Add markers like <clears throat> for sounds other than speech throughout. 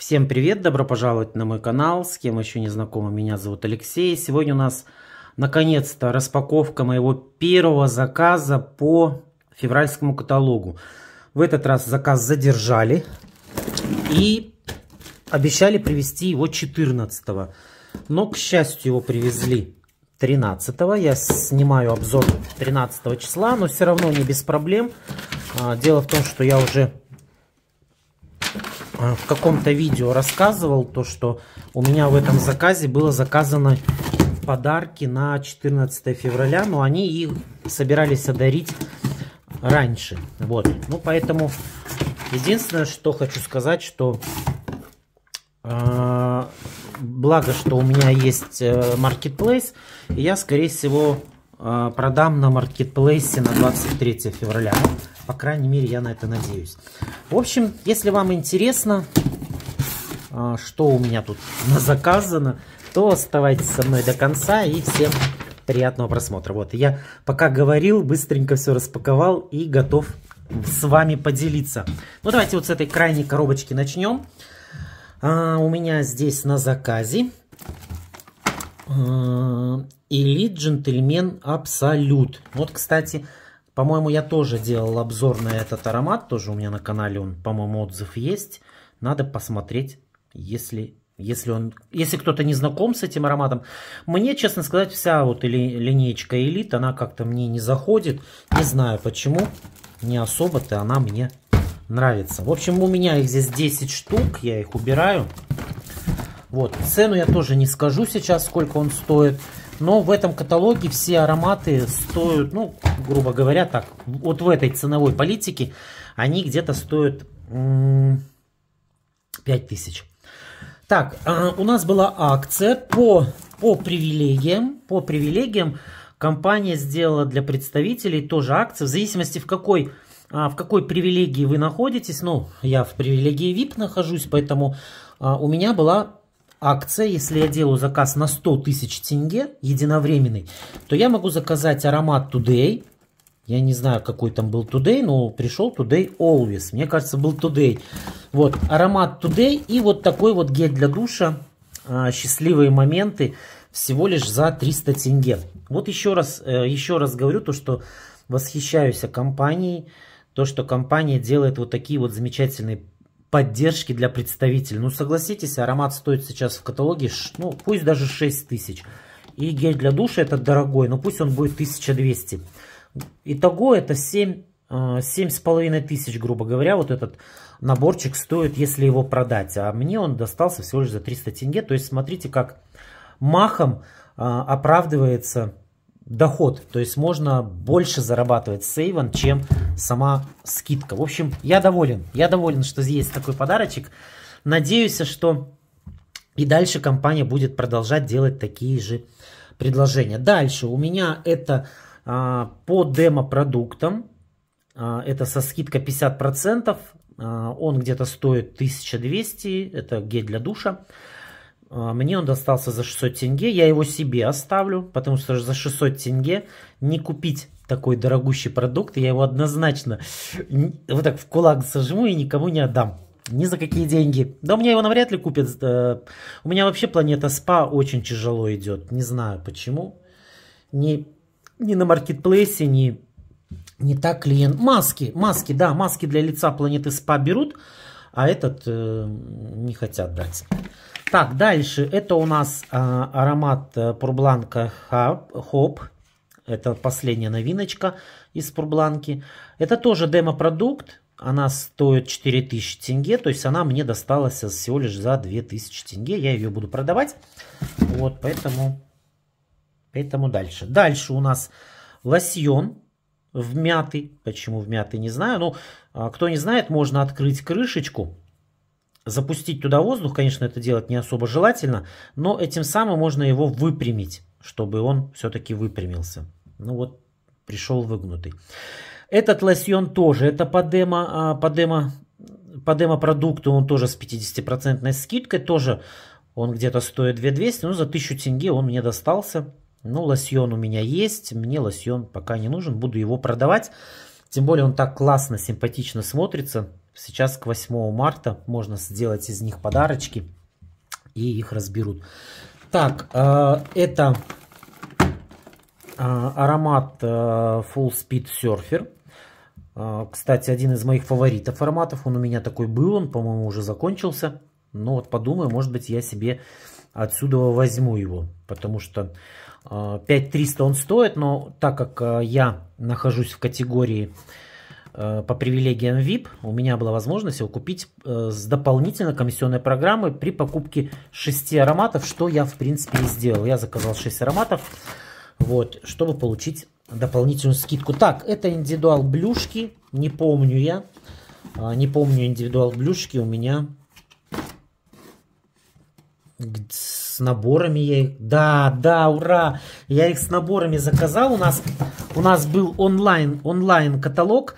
Всем привет, добро пожаловать на мой канал, с кем еще не знакомы, меня зовут Алексей. Сегодня у нас наконец-то распаковка моего первого заказа по февральскому каталогу. В этот раз заказ задержали и обещали привезти его 14 -го. Но, к счастью, его привезли 13 -го. Я снимаю обзор 13 числа, но все равно не без проблем. А, дело в том, что я уже Э, в каком-то видео рассказывал, то, что у меня в этом заказе было заказано подарки на 14 февраля, но они и собирались одарить раньше. Вот. Ну, поэтому единственное, что хочу сказать, что э, благо, что у меня есть э, marketplace, и я, скорее всего, Э, продам на маркетплейсе на 23 февраля. По крайней мере, я на это надеюсь. В общем, если вам интересно, э, что у меня тут <laughs> заказано, то оставайтесь со мной до конца и всем приятного просмотра. Вот, я пока говорил, быстренько все распаковал и готов с вами поделиться. Ну, давайте вот с этой крайней коробочки начнем. А, у меня здесь на заказе э, или джентльмен абсолют. Вот, кстати, по-моему, я тоже делал обзор на этот аромат, тоже у меня на канале он, по-моему, отзыв есть. Надо посмотреть, если, если, он, если кто-то не знаком с этим ароматом. Мне, честно сказать, вся вот или, линейка Элит, она как-то мне не заходит. Не знаю почему, не особо-то она мне нравится. В общем, у меня их здесь 10 штук, я их убираю. Вот, цену я тоже не скажу сейчас, сколько он стоит. Но в этом каталоге все ароматы стоят, ну, грубо говоря, так, вот в этой ценовой политике они где-то стоят 5000. Так, э, у нас была акция по, по привилегиям. По привилегиям компания сделала для представителей тоже акцию. В зависимости в какой, а, в какой привилегии вы находитесь. Ну, я в привилегии VIP нахожусь, поэтому а, у меня была акция, если я делаю заказ на 100 тысяч тенге, единовременный, то я могу заказать аромат Today, я не знаю, какой там был Today, но пришел Today Always. Мне кажется, был Today. Вот, аромат Today и вот такой вот гель для душа. А, счастливые моменты всего лишь за 300 тенге. Вот еще раз, э, еще раз говорю то, что восхищаюсь компанией. То, что компания делает вот такие вот замечательные поддержки для представителей. Ну, согласитесь, аромат стоит сейчас в каталоге, ну, пусть даже 6 тысяч. И гель для душа это дорогой, но пусть он будет 1200. Итого это 7 7,5 э, тысяч, грубо говоря, вот этот наборчик стоит, если его продать. А мне он достался всего лишь за 300 тенге. То есть смотрите, как махом э, оправдывается доход, то есть можно больше зарабатывать с чем сама скидка. В общем, я доволен, я доволен, что есть такой подарочек. Надеюсь, что и дальше компания будет продолжать делать такие же предложения. Дальше у меня это а, по демо-продуктам, а, это со скидкой 50%, а, он где-то стоит 1200, это гель для душа. А, мне он достался за 600 тенге, я его себе оставлю, потому что за 600 тенге не купить такой дорогущий продукт, я его однозначно вот так в кулак сожму и никому не отдам. Ни за какие деньги. Да у меня его навряд ли купят. Э, у меня вообще планета СПА очень тяжело идет. Не знаю почему. Ни, ни на маркетплейсе, ни, не так клиент. Маски, маски, да, маски для лица планеты СПА берут, а этот э, не хотят дать. Так, дальше. Это у нас а, аромат э, Пурбланка Хоп. Это последняя новиночка из Пурбланки. Это тоже демо-продукт. Она стоит 4000 тенге. То есть она мне досталась всего лишь за 2000 тенге. Я ее буду продавать. Вот, поэтому... Поэтому дальше. Дальше у нас лосьон в мяты. Почему в мяты, не знаю. Ну, а, кто не знает, можно открыть крышечку Запустить туда воздух, конечно, это делать не особо желательно, но этим самым можно его выпрямить, чтобы он все-таки выпрямился. Ну вот, пришел выгнутый. Этот лосьон тоже, это подема, подема, подема продукты, он тоже с 50% скидкой, тоже он где-то стоит 2200, но за 1000 тенге он мне достался. Ну, лосьон у меня есть, мне лосьон пока не нужен, буду его продавать. Тем более он так классно, симпатично смотрится. Сейчас к 8 марта можно сделать из них подарочки и их разберут. Так, э, это э, аромат э, Full Speed Surfer. Кстати, один из моих фаворитов ароматов. Он у меня такой был, он, по-моему, уже закончился. Но ну вот подумаю, может быть, я себе отсюда возьму его. Потому что 5300 он стоит, но так как я нахожусь в категории Э, по привилегиям VIP у меня была возможность его купить э, с дополнительной комиссионной программой при покупке 6 ароматов, что я в принципе и сделал. Я заказал 6 ароматов, вот, чтобы получить дополнительную скидку. Так, это индивидуал блюшки, не помню я, а, не помню индивидуал блюшки у меня с наборами я их... Да, да, ура! Я их с наборами заказал. У нас, у нас был онлайн, онлайн каталог.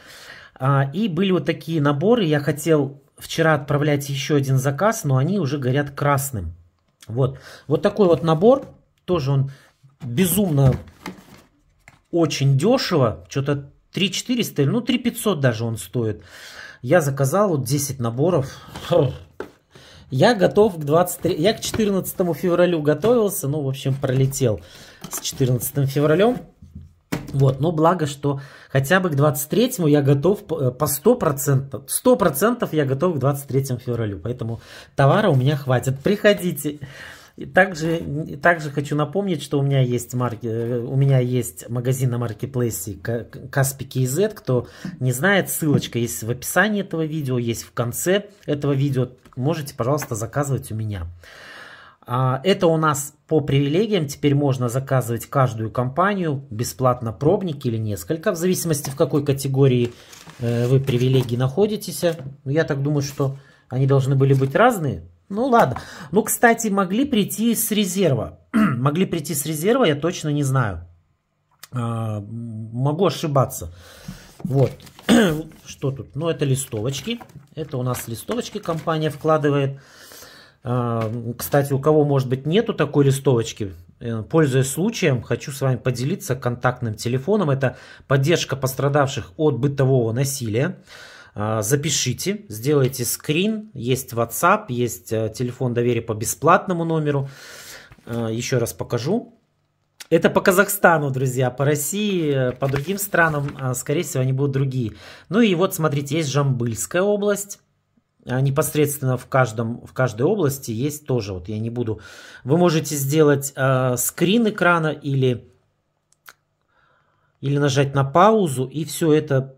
А, и были вот такие наборы. Я хотел вчера отправлять еще один заказ, но они уже горят красным. Вот. Вот такой вот набор. Тоже он безумно очень дешево. Что-то 3400, ну 3500 даже он стоит. Я заказал вот 10 наборов. Я готов к 23... Я к 14 февралю готовился, ну, в общем, пролетел с 14 февралем. Вот, но благо, что хотя бы к 23 я готов э, по 100%, 100% я готов к 23 февралю, поэтому товара у меня хватит, приходите. И также, и также хочу напомнить, что у меня есть, марки, э, у меня есть магазин на маркетплейсе Каспи Кто не знает, ссылочка есть в описании этого видео, есть в конце этого видео. Можете, пожалуйста, заказывать у меня. А, это у нас по привилегиям теперь можно заказывать каждую компанию бесплатно пробники или несколько, в зависимости в какой категории э, вы привилегии находитесь. Ну, я так думаю, что они должны были быть разные. Ну ладно. Ну, кстати, могли прийти с резерва. <clears throat> могли прийти с резерва, я точно не знаю. А, могу ошибаться. Вот. <clears throat> что тут? Ну, это листовочки. Это у нас листовочки компания вкладывает. Эм, кстати, у кого, может быть, нету такой листовочки, э, пользуясь случаем, хочу с вами поделиться контактным телефоном. Это поддержка пострадавших от бытового насилия. Э, запишите, сделайте скрин, есть WhatsApp, есть э, телефон доверия по бесплатному номеру. Еще раз покажу. Это по Казахстану, друзья, по России, по другим странам, а, скорее всего, они будут другие. Ну и вот, смотрите, есть Жамбыльская область, а непосредственно в, каждом, в каждой области есть тоже. Вот я не буду. Вы можете сделать э, скрин экрана или, или нажать на паузу и все это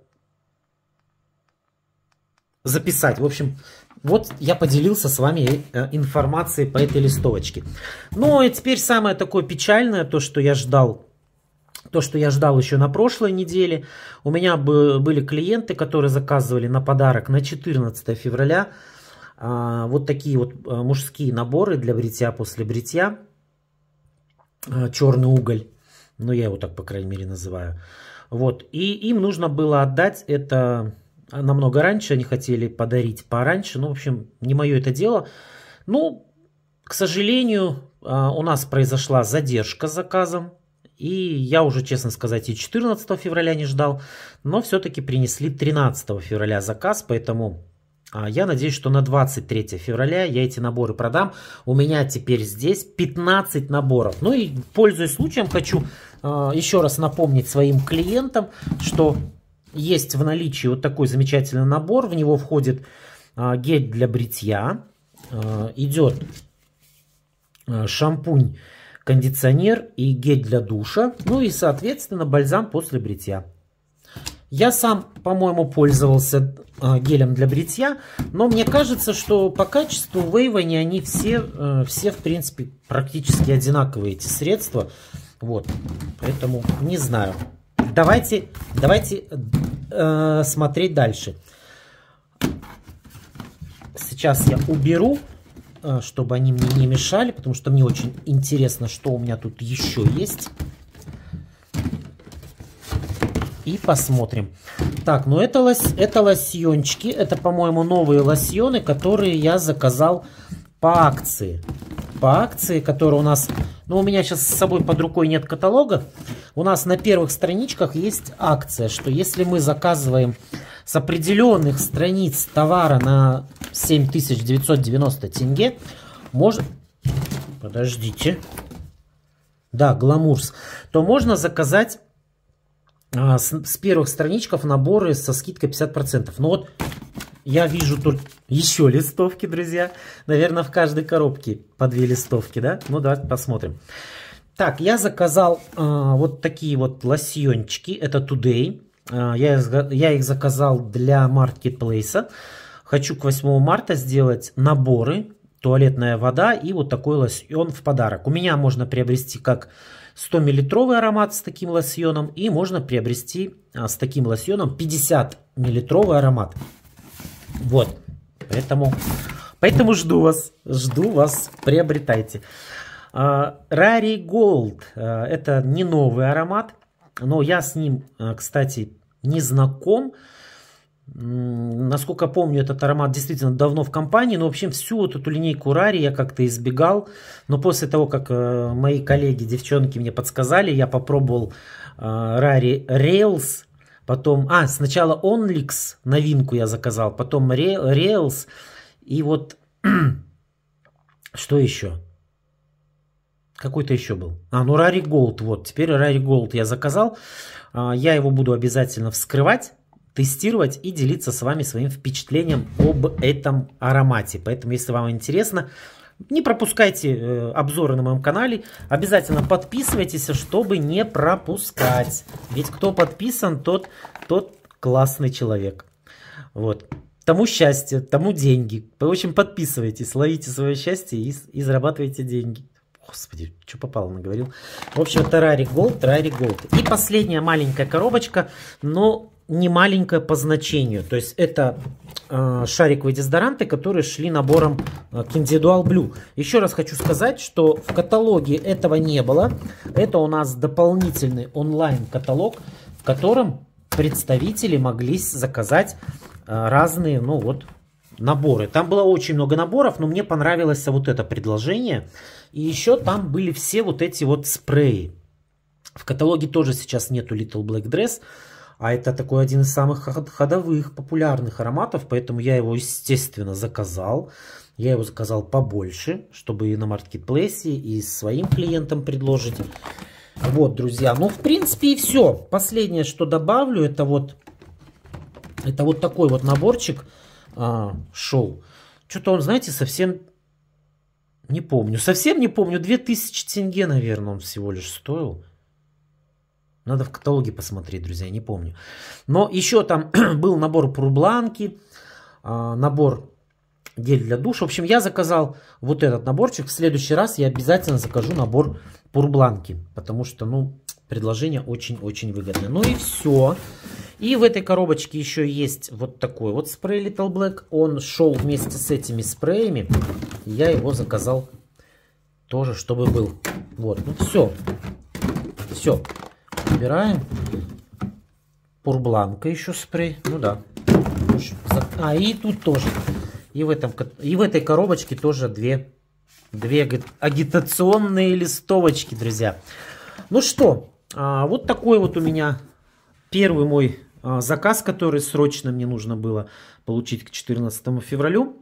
записать. В общем, вот я поделился с вами э, информацией по этой листовочке. Ну и а теперь самое такое печальное, то что я ждал то, что я ждал еще на прошлой неделе. У меня были клиенты, которые заказывали на подарок на 14 февраля а, вот такие вот а, мужские наборы для бритья после бритья. А, черный уголь. Ну, я его так, по крайней мере, называю. Вот. И им нужно было отдать это намного раньше. Они хотели подарить пораньше. Ну, в общем, не мое это дело. Ну, к сожалению, у нас произошла задержка с заказом. И я уже, честно сказать, и 14 февраля не ждал, но все-таки принесли 13 февраля заказ, поэтому а, я надеюсь, что на 23 февраля я эти наборы продам. У меня теперь здесь 15 наборов. Ну и, пользуясь случаем, хочу э, а, еще раз напомнить своим клиентам, что есть в наличии вот такой замечательный набор. В него входит э, гель для бритья, э, идет шампунь кондиционер и гель для душа, ну и, соответственно, бальзам после бритья. Я сам, по-моему, пользовался э, гелем для бритья, но мне кажется, что по качеству Вейвани они все, э, все, в принципе, практически одинаковые, эти средства. Вот, поэтому не знаю. Давайте, давайте э, смотреть дальше. Сейчас я уберу Э, чтобы они мне не мешали, потому что мне очень интересно, что у меня тут еще есть. И посмотрим. Так, ну это, лось, это лосьончики. Это, по-моему, новые лосьоны, которые я заказал по акции. По акции, которая у нас... Ну, у меня сейчас с собой под рукой нет каталога. У нас на первых страничках есть акция, что если мы заказываем с определенных страниц товара на 7990 тенге можно... Подождите. Да, гламурс. То можно заказать а, с, с первых страничков наборы со скидкой 50%. Но ну вот я вижу тут еще листовки, друзья. Наверное, в каждой коробке по две листовки, да? Ну, давайте посмотрим. Так, я заказал э, вот такие вот лосьончики. Это Today. Э, я, я их заказал для маркетплейса. Хочу к 8 марта сделать наборы, туалетная вода и вот такой лосьон в подарок. У меня можно приобрести как 100 миллилитровый аромат с таким лосьоном и можно приобрести а, с таким лосьоном 50 миллилитровый аромат. Вот, поэтому, поэтому жду вас, жду вас, приобретайте. Рари Голд а, это не новый аромат, но я с ним, а, кстати, не знаком. Насколько помню, этот аромат действительно давно в компании, но в общем всю вот эту линейку Рари я как-то избегал. Но после того, как э, мои коллеги, девчонки мне подсказали, я попробовал э, Рари Rails, потом... А, сначала Onlix новинку я заказал, потом Rails, и вот... <clears throat> Что еще? Какой-то еще был. А, ну Рари Gold, вот. Теперь Рари Gold я заказал. А, я его буду обязательно вскрывать тестировать и делиться с вами своим впечатлением об этом аромате. Поэтому, если вам интересно, не пропускайте э, обзоры на моем канале. Обязательно подписывайтесь, чтобы не пропускать. Ведь кто подписан, тот, тот классный человек. Вот. Тому счастье, тому деньги. В общем, подписывайтесь, ловите свое счастье и, и зарабатывайте деньги. Господи, что попало, наговорил. В общем, это Рари Голд, Рари Голд. И последняя маленькая коробочка, но не маленькая по значению. То есть это э, шариковые дезодоранты, которые шли набором э, Kindidual Blue. Еще раз хочу сказать, что в каталоге этого не было. Это у нас дополнительный онлайн-каталог, в котором представители могли заказать э, разные, ну вот, наборы. Там было очень много наборов, но мне понравилось вот это предложение. И еще там были все вот эти вот спреи. В каталоге тоже сейчас нету Little Black Dress. А это такой один из самых ходовых, популярных ароматов, поэтому я его, естественно, заказал. Я его заказал побольше, чтобы и на маркетплейсе, и своим клиентам предложить. Вот, друзья, ну, в принципе, и все. Последнее, что добавлю, это вот, это вот такой вот наборчик а, шел. Что-то он, знаете, совсем не помню. Совсем не помню. 2000 тенге, наверное, он всего лишь стоил. Надо в каталоге посмотреть, друзья, не помню. Но еще там <clears throat> был набор прубланки, а, набор гель для душа. В общем, я заказал вот этот наборчик. В следующий раз я обязательно закажу набор пурбланки, потому что, ну, предложение очень-очень выгодное. Ну и все. И в этой коробочке еще есть вот такой вот спрей Little Black. Он шел вместе с этими спреями. Я его заказал тоже, чтобы был. Вот, ну все. Все убираем. Пурбланка еще спрей. Ну да. А, и тут тоже. И в, этом, и в этой коробочке тоже две, две агитационные листовочки, друзья. Ну что, а, вот такой вот у меня первый мой а, заказ, который срочно мне нужно было получить к 14 февралю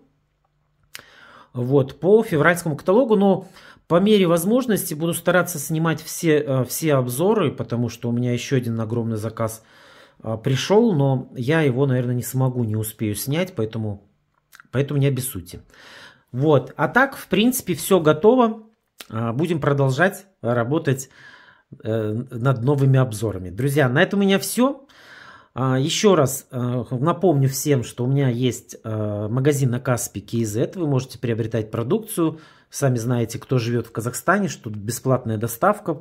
вот, по февральскому каталогу, но по мере возможности буду стараться снимать все, э, все обзоры, потому что у меня еще один огромный заказ э, пришел, но я его, наверное, не смогу, не успею снять, поэтому, поэтому не обессудьте. Вот, а так, в принципе, все готово. Э, будем продолжать работать над новыми обзорами. Друзья, на этом у меня все. А, еще раз э, напомню всем, что у меня есть э, магазин на Каспи KZ. Вы можете приобретать продукцию. Сами знаете, кто живет в Казахстане, что тут бесплатная доставка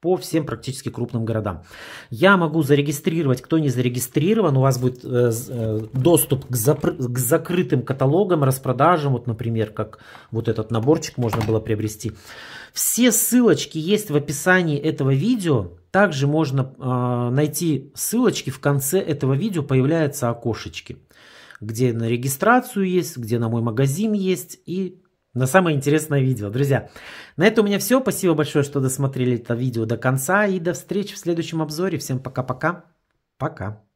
по всем практически крупным городам. Я могу зарегистрировать, кто не зарегистрирован, у вас будет э, э, доступ к, запр- к закрытым каталогам, распродажам, вот, например, как вот этот наборчик можно было приобрести. Все ссылочки есть в описании этого видео. Также можно э, найти ссылочки в конце этого видео, появляются окошечки, где на регистрацию есть, где на мой магазин есть и на самое интересное видео. Друзья, на это у меня все. Спасибо большое, что досмотрели это видео до конца. И до встречи в следующем обзоре. Всем пока-пока. Пока. -пока. пока.